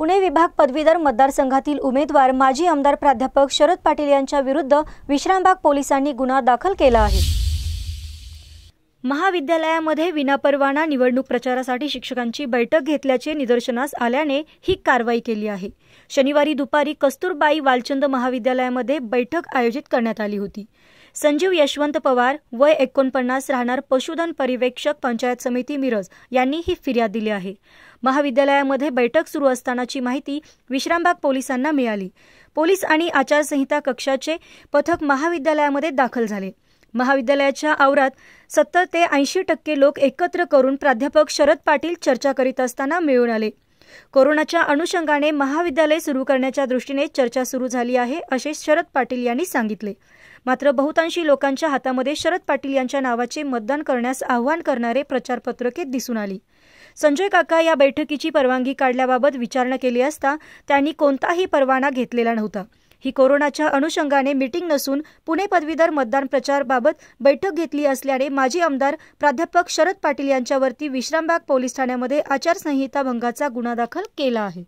पुणे विभाग पदवीधर मतदारसंघातील उमेदवार माजी आमदार प्राध्यापक शरद पाटील यांच्या विरुद्ध विश्रामबाग पोलिसांनी गुन्हा दाखल केला आहे महाविद्यालयामध्ये विनापरवाना निवडणूक प्रचारासाठी शिक्षकांची बैठक घेतल्याचे निदर्शनास आल्याने ही कारवाई केली आहे शनिवारी दुपारी कस्तुरबाई वालचंद महाविद्यालयामध्ये बैठक आयोजित करण्यात आली होती संजीव यशवंत पवार वय एकोणपन्नास राहणार पशुधन पर्यवेक्षक पंचायत समिती मिरज यांनी ही फिर्याद दिली आहे महाविद्यालयामध्ये बैठक सुरू असतानाची माहिती विश्रामबाग पोलिसांना मिळाली पोलीस आणि आचारसंहिता कक्षाचे पथक महाविद्यालयामध्ये दाखल झाले महाविद्यालयाच्या आवारात सत्तर ते ऐंशी टक्के लोक एकत्र करून प्राध्यापक शरद पाटील चर्चा करीत असताना मिळून आले कोरोनाच्या अनुषंगाने महाविद्यालय सुरू करण्याच्या दृष्टीने चर्चा सुरू झाली आहे असे शरद पाटील यांनी सांगितले मात्र बहुतांशी लोकांच्या हातामध्ये शरद पाटील यांच्या नावाचे मतदान करण्यास आव्हान करणारे प्रचारपत्रके दिसून आली संजय काका या बैठकीची परवानगी काढल्याबाबत विचारणा केली असता त्यांनी कोणताही परवाना घेतलेला नव्हता ही कोरोनाच्या अनुषंगाने मीटिंग नसून पुणे पदवीधर मतदान प्रचारबाबत बैठक घेतली असल्याने माजी आमदार प्राध्यापक शरद पाटील यांच्यावरती विश्रामबाग पोलीस ठाण्यामध्ये आचारसंहिता भंगाचा गुन्हा दाखल केला आहे